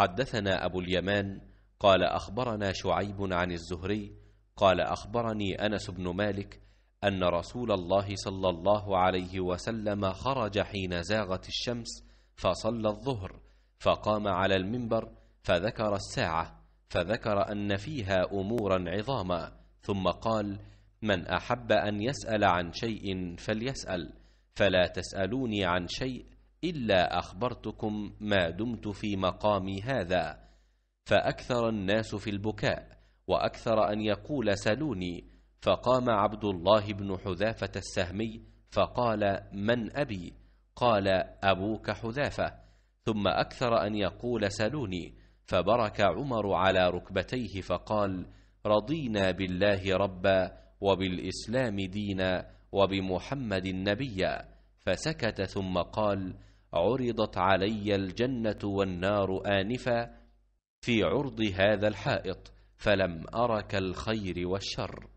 حدثنا أبو اليمان قال أخبرنا شعيب عن الزهري قال أخبرني أنس بن مالك أن رسول الله صلى الله عليه وسلم خرج حين زاغت الشمس فصلى الظهر فقام على المنبر فذكر الساعة فذكر أن فيها أمورا عظاما ثم قال من أحب أن يسأل عن شيء فليسأل فلا تسألوني عن شيء إلا أخبرتكم ما دمت في مقامي هذا فأكثر الناس في البكاء وأكثر أن يقول سلوني فقام عبد الله بن حذافة السهمي فقال من أبي قال أبوك حذافة ثم أكثر أن يقول سلوني فبرك عمر على ركبتيه فقال رضينا بالله ربا وبالإسلام دينا وبمحمد نبيا فسكت ثم قال عرضت علي الجنة والنار آنفا في عرض هذا الحائط فلم أرك الخير والشر